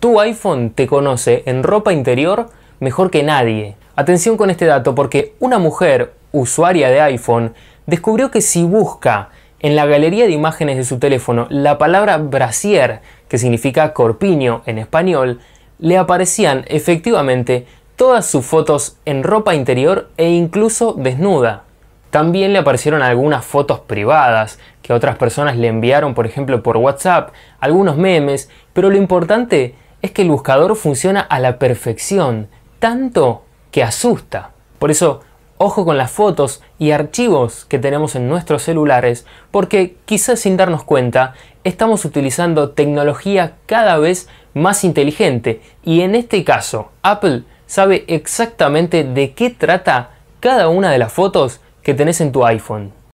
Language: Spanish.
Tu iPhone te conoce en ropa interior mejor que nadie. Atención con este dato porque una mujer usuaria de iPhone descubrió que si busca en la galería de imágenes de su teléfono la palabra brasier, que significa corpiño en español, le aparecían efectivamente todas sus fotos en ropa interior e incluso desnuda. También le aparecieron algunas fotos privadas que otras personas le enviaron, por ejemplo, por WhatsApp, algunos memes, pero lo importante es que el buscador funciona a la perfección, tanto que asusta. Por eso, ojo con las fotos y archivos que tenemos en nuestros celulares, porque quizás sin darnos cuenta, estamos utilizando tecnología cada vez más inteligente y en este caso, Apple sabe exactamente de qué trata cada una de las fotos que tenés en tu iPhone.